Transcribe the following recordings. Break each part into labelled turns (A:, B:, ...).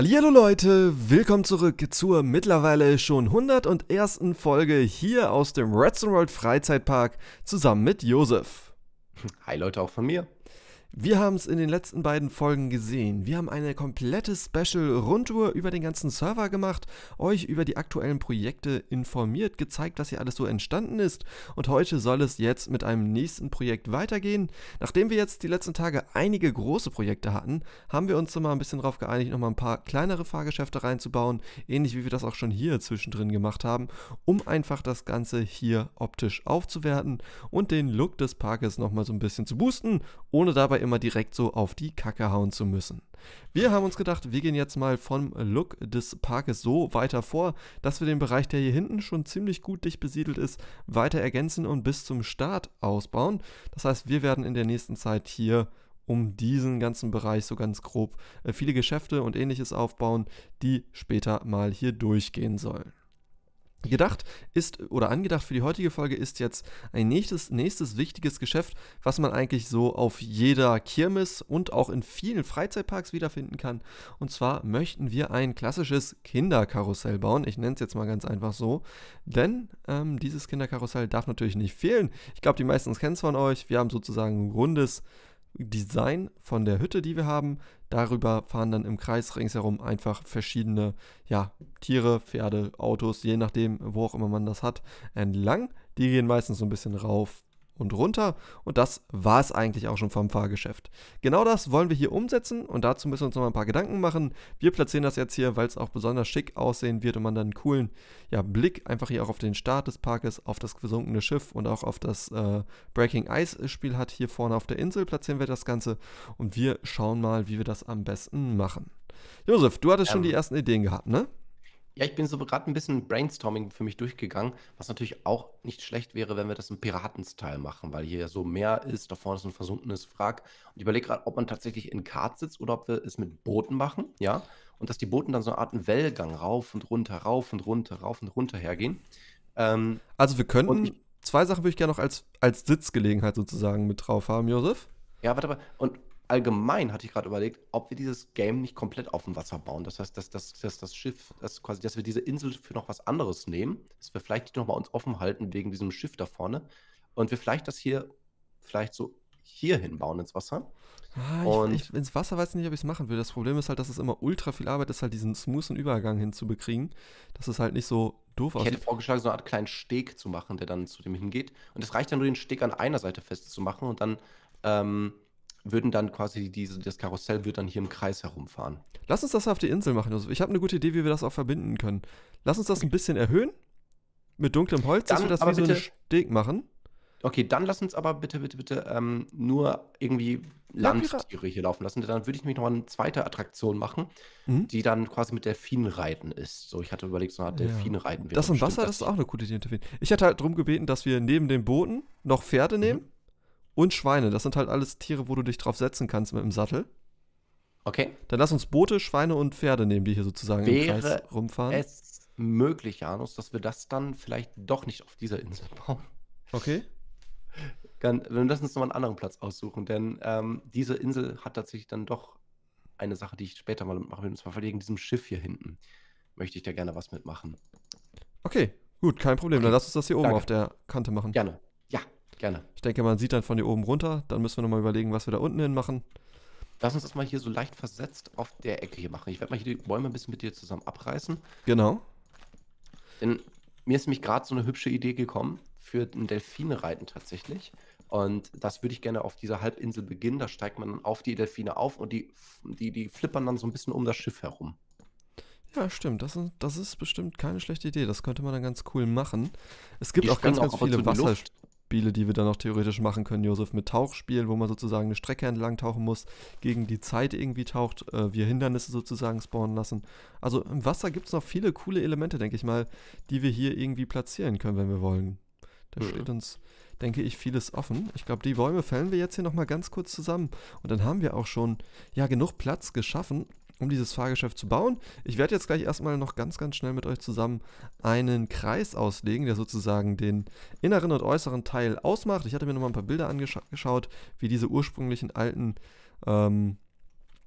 A: Hallo Leute, willkommen zurück zur mittlerweile schon 101. Folge hier aus dem Redstone World Freizeitpark zusammen mit Josef. Hi Leute, auch von mir. Wir haben es in den letzten beiden Folgen gesehen. Wir haben eine komplette Special-Rundtour über den ganzen Server gemacht, euch über die aktuellen Projekte informiert, gezeigt, was hier alles so entstanden ist. Und heute soll es jetzt mit einem nächsten Projekt weitergehen. Nachdem wir jetzt die letzten Tage einige große Projekte hatten, haben wir uns so mal ein bisschen darauf geeinigt, nochmal ein paar kleinere Fahrgeschäfte reinzubauen, ähnlich wie wir das auch schon hier zwischendrin gemacht haben, um einfach das Ganze hier optisch aufzuwerten und den Look des Parkes nochmal so ein bisschen zu boosten, ohne dabei aber immer direkt so auf die Kacke hauen zu müssen. Wir haben uns gedacht, wir gehen jetzt mal vom Look des Parkes so weiter vor, dass wir den Bereich, der hier hinten schon ziemlich gut dicht besiedelt ist, weiter ergänzen und bis zum Start ausbauen. Das heißt, wir werden in der nächsten Zeit hier um diesen ganzen Bereich so ganz grob äh, viele Geschäfte und ähnliches aufbauen, die später mal hier durchgehen sollen. Gedacht ist oder angedacht für die heutige Folge ist jetzt ein nächstes, nächstes wichtiges Geschäft, was man eigentlich so auf jeder Kirmes und auch in vielen Freizeitparks wiederfinden kann. Und zwar möchten wir ein klassisches Kinderkarussell bauen. Ich nenne es jetzt mal ganz einfach so, denn ähm, dieses Kinderkarussell darf natürlich nicht fehlen. Ich glaube, die meisten kennen es von euch. Wir haben sozusagen ein rundes Design von der Hütte, die wir haben. Darüber fahren dann im Kreis ringsherum einfach verschiedene ja, Tiere, Pferde, Autos, je nachdem, wo auch immer man das hat, entlang. Die gehen meistens so ein bisschen rauf, und runter und das war es eigentlich auch schon vom Fahrgeschäft. Genau das wollen wir hier umsetzen und dazu müssen wir uns noch ein paar Gedanken machen. Wir platzieren das jetzt hier, weil es auch besonders schick aussehen wird und man dann einen coolen ja, Blick einfach hier auch auf den Start des Parkes, auf das gesunkene Schiff und auch auf das äh, Breaking Ice Spiel hat. Hier vorne auf der Insel platzieren wir das Ganze und wir schauen mal, wie wir das am besten machen.
B: Josef, du hattest ja. schon die ersten Ideen gehabt, ne? Ja, ich bin so gerade ein bisschen Brainstorming für mich durchgegangen, was natürlich auch nicht schlecht wäre, wenn wir das im Piratenstyle machen, weil hier ja so Meer ist, da vorne ist ein versunkenes Wrack. Und ich überlege gerade, ob man tatsächlich in Kart sitzt oder ob wir es mit Booten machen, ja. Und dass die Booten dann so eine Art Wellgang rauf und runter, rauf und runter, rauf und runter hergehen. Ähm, also wir könnten, ich, zwei Sachen würde ich gerne noch als, als Sitzgelegenheit sozusagen mit drauf haben, Josef. Ja, warte mal. Und allgemein hatte ich gerade überlegt, ob wir dieses Game nicht komplett auf dem Wasser bauen. Das heißt, dass, dass, dass das Schiff, dass, quasi, dass wir diese Insel für noch was anderes nehmen, dass wir vielleicht die nochmal uns offen halten wegen diesem Schiff da vorne und wir vielleicht das hier, vielleicht so hier hinbauen ins Wasser. Ah, und ich, ins Wasser weiß ich nicht, ob ich es machen würde. Das Problem ist halt, dass es immer ultra viel
A: Arbeit ist, halt diesen smoothen Übergang hinzubekriegen. Das ist halt nicht so doof aussieht. Ich hätte
B: vorgeschlagen, so eine Art kleinen Steg zu machen, der dann zu dem hingeht. Und es reicht dann nur, den Steg an einer Seite festzumachen und dann ähm, würden dann quasi diese, das Karussell wird dann hier im Kreis herumfahren. Lass uns das auf die Insel machen. Also ich habe eine gute Idee, wie wir das auch verbinden können. Lass uns das ein bisschen erhöhen mit dunklem Holz, dann, dass wir das wie so einen Steg machen. Okay, dann lass uns aber bitte, bitte, bitte ähm, nur irgendwie Landtiere hier laufen lassen. Dann würde ich mich noch eine zweite Attraktion machen, mhm. die dann quasi mit Delfinreiten ist. So, ich hatte überlegt, so eine Art ja. Delfinreiten wäre. Das im Wasser, das ist auch eine gute Idee.
A: Ich hatte halt darum gebeten, dass wir neben den Booten noch Pferde mhm. nehmen. Mhm und Schweine. Das sind halt alles Tiere, wo du dich drauf setzen kannst mit dem Sattel. Okay. Dann lass uns Boote, Schweine und Pferde nehmen, die hier sozusagen Wäre im Kreis rumfahren.
B: Es möglich, Janus, dass wir das dann vielleicht doch nicht auf dieser Insel bauen. Okay. Dann, dann lass uns nochmal einen anderen Platz aussuchen, denn ähm, diese Insel hat tatsächlich dann doch eine Sache, die ich später mal mitmachen will, und zwar wegen diesem Schiff hier hinten. Möchte ich da gerne was mitmachen.
A: Okay, gut, kein Problem. Dann lass uns das hier oben Danke. auf der Kante machen. Gerne. Gerne. Ich denke, man sieht dann von hier oben runter. Dann müssen wir nochmal
B: überlegen, was wir da unten hin machen. Lass uns das mal hier so leicht versetzt auf der Ecke hier machen. Ich werde mal hier die Bäume ein bisschen mit dir zusammen abreißen. Genau. Denn mir ist nämlich gerade so eine hübsche Idee gekommen für ein Delfine-Reiten tatsächlich. Und das würde ich gerne auf dieser Halbinsel beginnen. Da steigt man dann auf die Delfine auf und die, die, die flippern dann so ein bisschen um das Schiff herum.
A: Ja, stimmt. Das, das ist bestimmt keine schlechte Idee. Das könnte man dann ganz cool machen. Es gibt die auch ganz, ganz viele Wasser. Luft. Spiele, die wir dann auch theoretisch machen können, Josef, mit Tauchspielen, wo man sozusagen eine Strecke entlang tauchen muss, gegen die Zeit irgendwie taucht, äh, wir Hindernisse sozusagen spawnen lassen. Also im Wasser gibt es noch viele coole Elemente, denke ich mal, die wir hier irgendwie platzieren können, wenn wir wollen. Da mhm. steht uns, denke ich, vieles offen. Ich glaube, die Bäume fällen wir jetzt hier nochmal ganz kurz zusammen. Und dann haben wir auch schon, ja, genug Platz geschaffen, um dieses Fahrgeschäft zu bauen. Ich werde jetzt gleich erstmal noch ganz, ganz schnell mit euch zusammen einen Kreis auslegen, der sozusagen den inneren und äußeren Teil ausmacht. Ich hatte mir nochmal ein paar Bilder angeschaut, wie diese ursprünglichen alten ähm,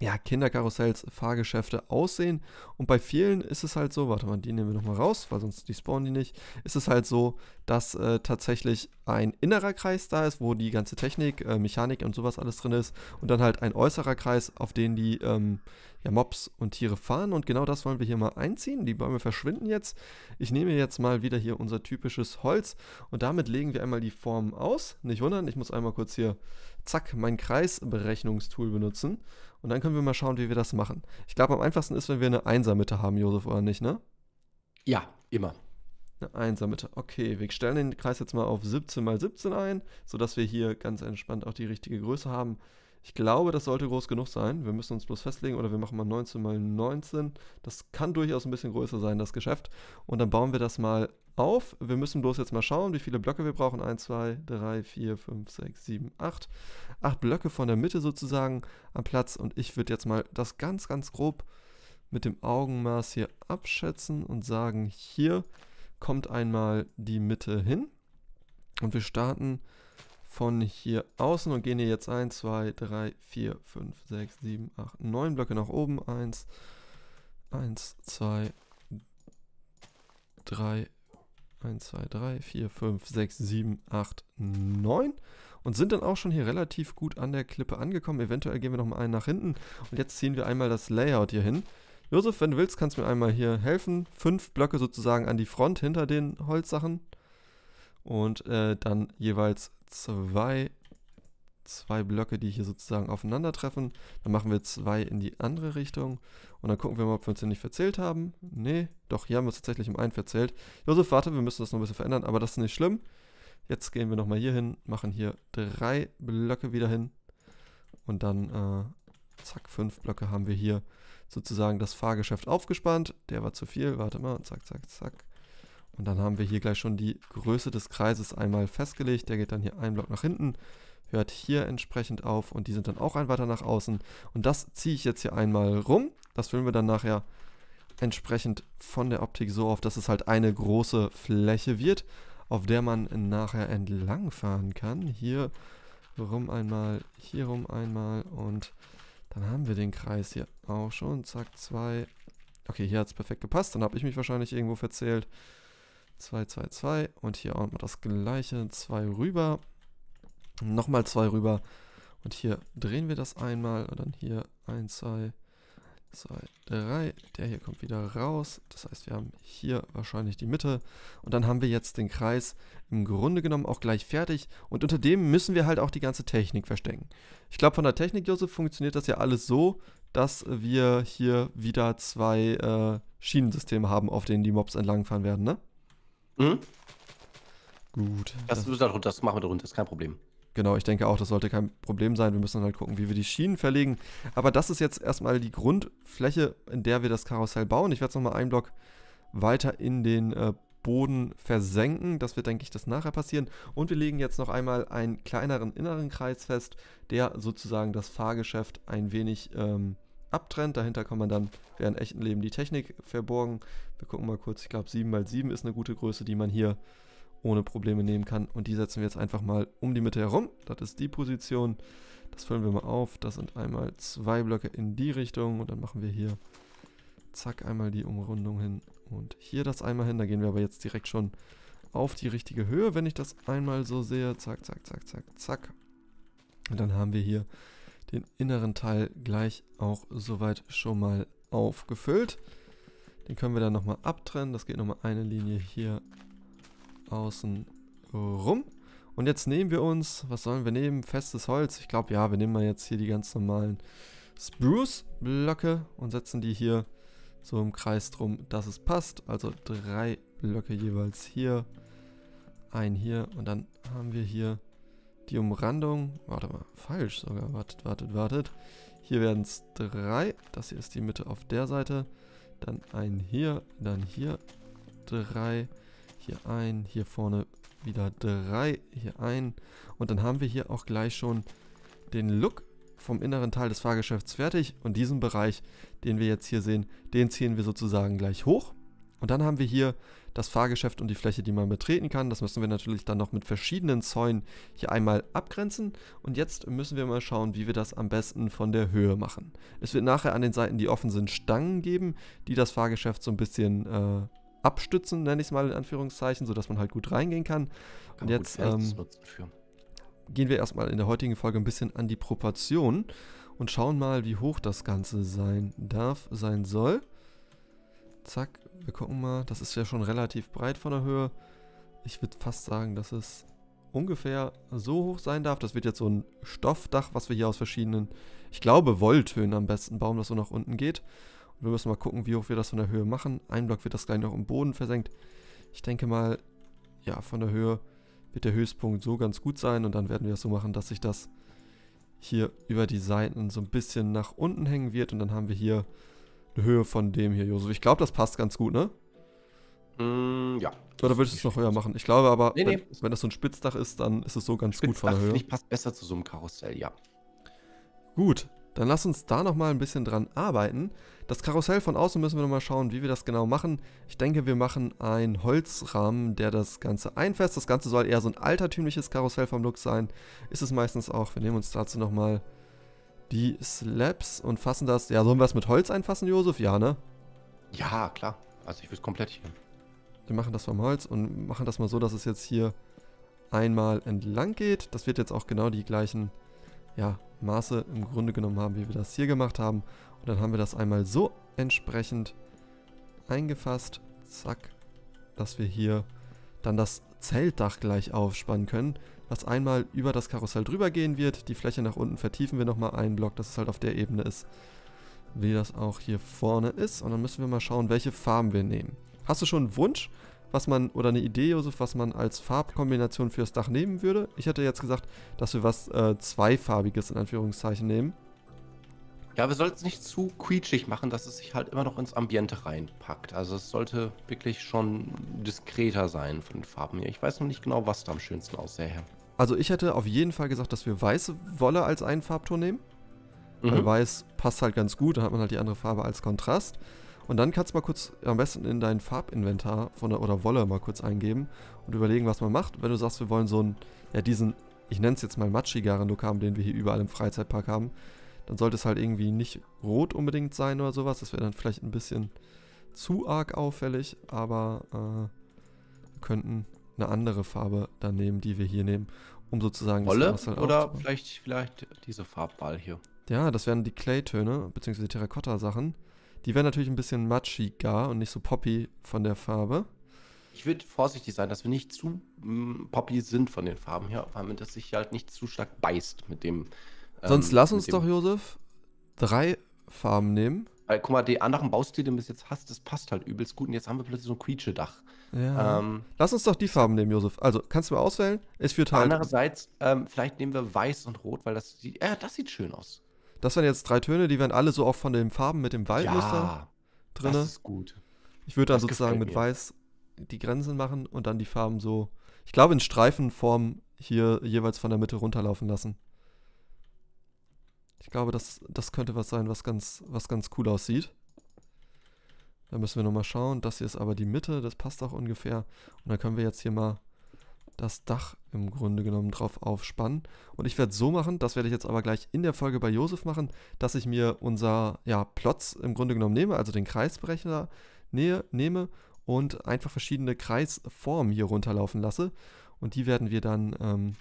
A: ja, Kinderkarussells, Fahrgeschäfte aussehen. Und bei vielen ist es halt so, warte mal, die nehmen wir nochmal raus, weil sonst die spawnen die nicht, ist es halt so, dass äh, tatsächlich ein innerer Kreis da ist, wo die ganze Technik, äh, Mechanik und sowas alles drin ist. Und dann halt ein äußerer Kreis, auf den die ähm, ja, Mobs und Tiere fahren. Und genau das wollen wir hier mal einziehen. Die Bäume verschwinden jetzt. Ich nehme jetzt mal wieder hier unser typisches Holz und damit legen wir einmal die Form aus. Nicht wundern, ich muss einmal kurz hier, zack, mein Kreisberechnungstool benutzen. Und dann können wir mal schauen, wie wir das machen. Ich glaube, am einfachsten ist, wenn wir eine Einsermitte haben, Josef, oder nicht, ne? Ja, immer. Eine Einsermitte. Okay, wir stellen den Kreis jetzt mal auf 17 mal 17 ein, sodass wir hier ganz entspannt auch die richtige Größe haben. Ich glaube, das sollte groß genug sein. Wir müssen uns bloß festlegen oder wir machen mal 19 mal 19. Das kann durchaus ein bisschen größer sein, das Geschäft. Und dann bauen wir das mal auf. Wir müssen bloß jetzt mal schauen, wie viele Blöcke wir brauchen. 1, 2, 3, 4, 5, 6, 7, 8. 8 Blöcke von der Mitte sozusagen am Platz. Und ich würde jetzt mal das ganz, ganz grob mit dem Augenmaß hier abschätzen und sagen, hier kommt einmal die Mitte hin. Und wir starten von hier außen und gehen hier jetzt 1, 2, 3, 4, 5, 6, 7, 8, 9 Blöcke nach oben. 1, 1, 2, 3, 1, 2, 3, 4, 5, 6, 7, 8, 9. Und sind dann auch schon hier relativ gut an der Klippe angekommen. Eventuell gehen wir noch mal einen nach hinten. Und jetzt ziehen wir einmal das Layout hier hin. Josef, wenn du willst, kannst du mir einmal hier helfen. Fünf Blöcke sozusagen an die Front hinter den Holzsachen und äh, dann jeweils zwei, zwei Blöcke, die hier sozusagen aufeinandertreffen. Dann machen wir zwei in die andere Richtung und dann gucken wir mal, ob wir uns hier nicht verzählt haben. Nee, doch, hier haben wir es tatsächlich im einen verzählt. Josef, warte, wir müssen das noch ein bisschen verändern, aber das ist nicht schlimm. Jetzt gehen wir nochmal hier hin, machen hier drei Blöcke wieder hin und dann, äh, zack, fünf Blöcke haben wir hier sozusagen das Fahrgeschäft aufgespannt. Der war zu viel, warte mal, zack, zack, zack. Und dann haben wir hier gleich schon die Größe des Kreises einmal festgelegt. Der geht dann hier einen Block nach hinten, hört hier entsprechend auf und die sind dann auch ein weiter nach außen. Und das ziehe ich jetzt hier einmal rum. Das füllen wir dann nachher entsprechend von der Optik so auf, dass es halt eine große Fläche wird, auf der man nachher entlang fahren kann. Hier rum einmal, hier rum einmal und dann haben wir den Kreis hier auch schon. Zack, zwei. Okay, hier hat es perfekt gepasst. Dann habe ich mich wahrscheinlich irgendwo verzählt. 2, 2, 2 und hier auch mal das gleiche, 2 rüber, nochmal 2 rüber und hier drehen wir das einmal und dann hier 1, 2, 2, 3, der hier kommt wieder raus, das heißt wir haben hier wahrscheinlich die Mitte und dann haben wir jetzt den Kreis im Grunde genommen auch gleich fertig und unter dem müssen wir halt auch die ganze Technik verstecken. Ich glaube von der Technik, Josef, funktioniert das ja alles so, dass wir hier wieder zwei äh, Schienensysteme haben, auf denen die Mobs entlangfahren werden, ne? Mhm.
B: Gut. Das, das machen wir darunter, ist kein Problem.
A: Genau, ich denke auch, das sollte kein Problem sein. Wir müssen dann halt gucken, wie wir die Schienen verlegen. Aber das ist jetzt erstmal die Grundfläche, in der wir das Karussell bauen. Ich werde es nochmal einen Block weiter in den äh, Boden versenken. Das wird, denke ich, das nachher passieren. Und wir legen jetzt noch einmal einen kleineren inneren Kreis fest, der sozusagen das Fahrgeschäft ein wenig ähm, abtrennt. Dahinter kann man dann während echten Leben die Technik verborgen wir gucken mal kurz. Ich glaube, 7x7 ist eine gute Größe, die man hier ohne Probleme nehmen kann. Und die setzen wir jetzt einfach mal um die Mitte herum. Das ist die Position. Das füllen wir mal auf. Das sind einmal zwei Blöcke in die Richtung. Und dann machen wir hier, zack, einmal die Umrundung hin. Und hier das einmal hin. Da gehen wir aber jetzt direkt schon auf die richtige Höhe, wenn ich das einmal so sehe. Zack, zack, zack, zack, zack. Und dann haben wir hier den inneren Teil gleich auch soweit schon mal aufgefüllt. Den können wir dann nochmal abtrennen. Das geht nochmal eine Linie hier außen rum. Und jetzt nehmen wir uns, was sollen wir nehmen? Festes Holz. Ich glaube, ja, wir nehmen mal jetzt hier die ganz normalen Spruce-Blöcke und setzen die hier so im Kreis drum, dass es passt. Also drei Blöcke jeweils hier, ein hier und dann haben wir hier die Umrandung. Warte mal, falsch sogar. Wartet, wartet, wartet. Hier werden es drei. Das hier ist die Mitte auf der Seite. Dann einen hier, dann hier drei, hier ein, hier vorne wieder drei, hier ein. Und dann haben wir hier auch gleich schon den Look vom inneren Teil des Fahrgeschäfts fertig. Und diesen Bereich, den wir jetzt hier sehen, den ziehen wir sozusagen gleich hoch. Und dann haben wir hier das Fahrgeschäft und die Fläche, die man betreten kann. Das müssen wir natürlich dann noch mit verschiedenen Zäunen hier einmal abgrenzen. Und jetzt müssen wir mal schauen, wie wir das am besten von der Höhe machen. Es wird nachher an den Seiten, die offen sind, Stangen geben, die das Fahrgeschäft so ein bisschen äh, abstützen, nenne ich es mal in Anführungszeichen, sodass man halt gut reingehen kann. kann und jetzt ähm, gehen wir erstmal in der heutigen Folge ein bisschen an die Proportionen und schauen mal, wie hoch das Ganze sein darf, sein soll. Zack, wir gucken mal, das ist ja schon relativ breit von der Höhe. Ich würde fast sagen, dass es ungefähr so hoch sein darf. Das wird jetzt so ein Stoffdach, was wir hier aus verschiedenen, ich glaube, Wolltönen am besten bauen, das so nach unten geht. Und wir müssen mal gucken, wie hoch wir das von der Höhe machen. Ein Block wird das gleich noch im Boden versenkt. Ich denke mal, ja, von der Höhe wird der Höchstpunkt so ganz gut sein. Und dann werden wir es so machen, dass sich das hier über die Seiten so ein bisschen nach unten hängen wird. Und dann haben wir hier eine Höhe von dem hier, Josef. Ich glaube, das passt ganz gut, ne? Mm, ja. Oder würdest du es noch höher machen? Ich glaube aber, nee, wenn, wenn, das so ein Spitzdach ist, dann ist es so ganz Spitzdach gut von der Höhe. Ich passt besser zu so einem Karussell, ja. Gut, dann lass uns da nochmal ein bisschen dran arbeiten. Das Karussell von außen müssen wir nochmal schauen, wie wir das genau machen. Ich denke, wir machen einen Holzrahmen, der das Ganze einfasst. Das Ganze soll eher so ein altertümliches Karussell vom Look sein. Ist es meistens auch. Wir nehmen uns dazu nochmal mal die Slabs und fassen das. Ja, sollen wir es mit Holz einfassen, Josef? Ja, ne? Ja, klar. Also ich will es komplett hier. Wir machen das vom Holz und machen das mal so, dass es jetzt hier einmal entlang geht. Das wird jetzt auch genau die gleichen ja, Maße im Grunde genommen haben, wie wir das hier gemacht haben. Und dann haben wir das einmal so entsprechend eingefasst. Zack. Dass wir hier dann das Zeltdach gleich aufspannen können was einmal über das Karussell drüber gehen wird. Die Fläche nach unten vertiefen wir nochmal einen Block, dass es halt auf der Ebene ist, wie das auch hier vorne ist. Und dann müssen wir mal schauen, welche Farben wir nehmen. Hast du schon einen Wunsch, was man, oder eine Idee, Josef, was man als Farbkombination fürs Dach nehmen würde? Ich hätte jetzt gesagt, dass wir was äh, Zweifarbiges in
B: Anführungszeichen nehmen. Ja, wir sollten es nicht zu quietschig machen, dass es sich halt immer noch ins Ambiente reinpackt. Also es sollte wirklich schon diskreter sein von den Farben hier. Ich weiß noch nicht genau, was da am schönsten aussähe. Also ich hätte auf jeden Fall gesagt, dass wir weiße Wolle als einen
A: Farbton nehmen. Mhm. Weil weiß passt halt ganz gut, dann hat man halt die andere Farbe als Kontrast. Und dann kannst du mal kurz am besten in dein Farbinventar von der, oder Wolle mal kurz eingeben und überlegen, was man macht. Wenn du sagst, wir wollen so einen, ja diesen, ich nenne es jetzt mal matschigeren Look haben, den wir hier überall im Freizeitpark haben, dann sollte es halt irgendwie nicht rot unbedingt sein oder sowas. Das wäre dann vielleicht ein bisschen zu arg auffällig, aber äh, wir könnten eine andere Farbe dann nehmen, die wir hier nehmen, um sozusagen Wolle das Wasser oder
B: vielleicht, vielleicht diese Farbwahl hier.
A: Ja, das wären die Claytöne, bzw. Terrakotta-Sachen. Die wären natürlich ein bisschen matschiger und nicht so poppy von der Farbe.
B: Ich würde vorsichtig sein, dass wir nicht zu mm, poppy sind von den Farben her, weil man das sich halt nicht zu stark beißt mit dem. Ähm, Sonst lass uns doch, Josef, drei Farben nehmen weil, guck mal, die anderen Baustile, die du bis jetzt hast, das passt halt übelst gut. Und jetzt haben wir plötzlich so ein Quietsche-Dach. Ja. Ähm, Lass uns doch die Farben nehmen,
A: Josef. Also, kannst du mal auswählen? Es führt halt.
B: Andererseits, ähm, vielleicht nehmen wir weiß und rot, weil das sieht, äh, das sieht schön aus.
A: Das wären jetzt drei Töne, die wären alle so auch von den Farben mit dem Waldmuster ja, drin. Das ist gut. Ich würde dann das sozusagen mit mir. weiß die Grenzen machen und dann die Farben so, ich glaube, in Streifenform hier jeweils von der Mitte runterlaufen lassen. Ich glaube, das, das könnte was sein, was ganz, was ganz cool aussieht. Da müssen wir nochmal schauen. Das hier ist aber die Mitte, das passt auch ungefähr. Und dann können wir jetzt hier mal das Dach im Grunde genommen drauf aufspannen. Und ich werde so machen, das werde ich jetzt aber gleich in der Folge bei Josef machen, dass ich mir unser ja, Plotz im Grunde genommen nehme, also den Kreisberechner nähe, nehme und einfach verschiedene Kreisformen hier runterlaufen lasse. Und die werden wir dann ähm,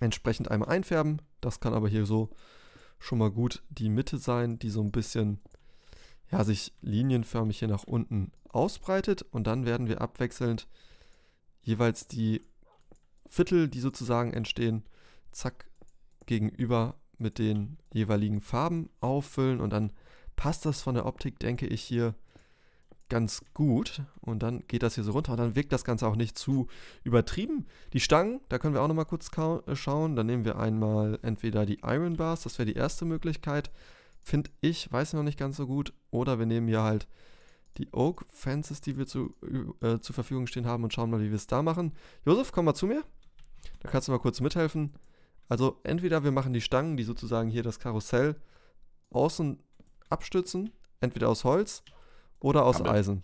A: entsprechend einmal einfärben. Das kann aber hier so schon mal gut die Mitte sein, die so ein bisschen ja, sich linienförmig hier nach unten ausbreitet. Und dann werden wir abwechselnd jeweils die Viertel, die sozusagen entstehen, zack, gegenüber mit den jeweiligen Farben auffüllen. Und dann passt das von der Optik, denke ich, hier ganz gut. Und dann geht das hier so runter und dann wirkt das Ganze auch nicht zu übertrieben. Die Stangen, da können wir auch nochmal kurz äh, schauen. Dann nehmen wir einmal entweder die Iron Bars, das wäre die erste Möglichkeit. Finde ich, weiß ich noch nicht ganz so gut. Oder wir nehmen hier halt die Oak Fences, die wir zu, äh, zur Verfügung stehen haben und schauen mal, wie wir es da machen. Josef, komm mal zu mir. Da kannst du mal kurz mithelfen. Also entweder wir machen die Stangen, die sozusagen hier das Karussell außen abstützen, entweder aus Holz oder aus Kabel. Eisen.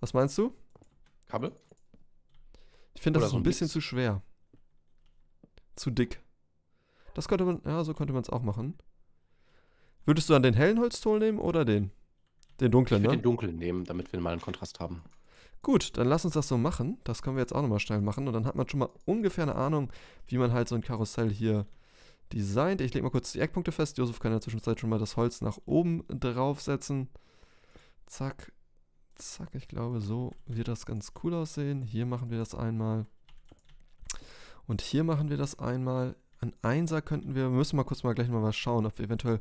A: Was meinst du? Kabel? Ich finde, das ist ein bisschen Mix. zu schwer. Zu dick. Das könnte man, ja, so könnte man es auch machen. Würdest du dann den hellen Holztol nehmen oder den?
B: Den dunklen, ich ne? den dunklen nehmen, damit wir mal einen Kontrast haben.
A: Gut, dann lass uns das so machen. Das können wir jetzt auch nochmal schnell machen. Und dann hat man schon mal ungefähr eine Ahnung, wie man halt so ein Karussell hier designt. Ich lege mal kurz die Eckpunkte fest. Josef kann in der Zwischenzeit schon mal das Holz nach oben draufsetzen. setzen. Zack, zack. Ich glaube, so wird das ganz cool aussehen. Hier machen wir das einmal. Und hier machen wir das einmal. Ein Einser könnten wir, wir müssen mal kurz mal gleich mal was schauen, ob wir eventuell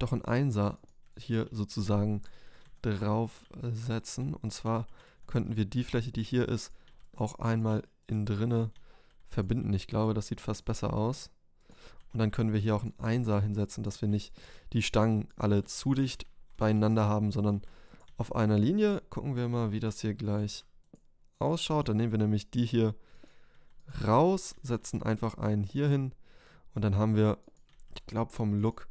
A: doch ein Einser hier sozusagen draufsetzen. Äh, Und zwar könnten wir die Fläche, die hier ist, auch einmal in drinne verbinden. Ich glaube, das sieht fast besser aus. Und dann können wir hier auch ein Einser hinsetzen, dass wir nicht die Stangen alle zu dicht beieinander haben, sondern auf einer Linie. Gucken wir mal, wie das hier gleich ausschaut. Dann nehmen wir nämlich die hier raus, setzen einfach einen hier hin und dann haben wir, ich glaube vom Look,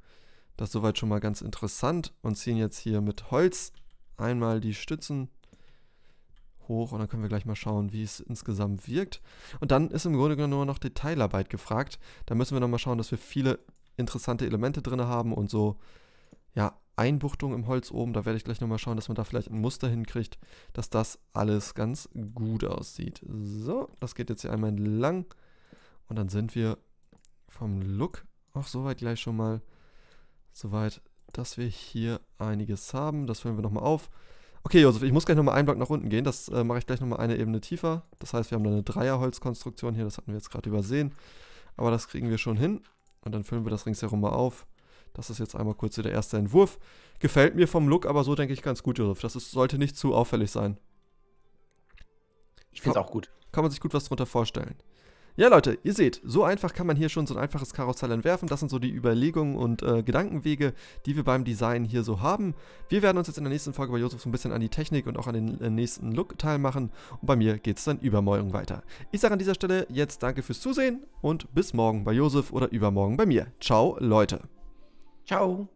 A: das soweit schon mal ganz interessant und ziehen jetzt hier mit Holz einmal die Stützen hoch und dann können wir gleich mal schauen, wie es insgesamt wirkt. Und dann ist im Grunde genommen nur noch Detailarbeit gefragt. Da müssen wir nochmal schauen, dass wir viele interessante Elemente drin haben und so, ja, Einbuchtung im Holz oben. Da werde ich gleich nochmal schauen, dass man da vielleicht ein Muster hinkriegt, dass das alles ganz gut aussieht. So, das geht jetzt hier einmal entlang. Und dann sind wir vom Look auch soweit gleich schon mal soweit, dass wir hier einiges haben. Das füllen wir nochmal auf. Okay, Josef, ich muss gleich nochmal einen Block nach unten gehen. Das äh, mache ich gleich nochmal eine Ebene tiefer. Das heißt, wir haben da eine Dreierholzkonstruktion hier. Das hatten wir jetzt gerade übersehen. Aber das kriegen wir schon hin. Und dann füllen wir das ringsherum mal auf. Das ist jetzt einmal kurz der erste Entwurf. Gefällt mir vom Look, aber so denke ich ganz gut, Josef. Das ist, sollte nicht zu auffällig sein. Ich finde es auch gut. Kann man sich gut was drunter vorstellen. Ja, Leute, ihr seht, so einfach kann man hier schon so ein einfaches Karussell entwerfen. Das sind so die Überlegungen und äh, Gedankenwege, die wir beim Design hier so haben. Wir werden uns jetzt in der nächsten Folge bei Josef so ein bisschen an die Technik und auch an den äh, nächsten Look teilmachen. Und bei mir geht es dann übermorgen weiter. Ich sage an dieser Stelle jetzt danke fürs Zusehen und bis morgen bei Josef oder übermorgen bei mir. Ciao, Leute. Ciao.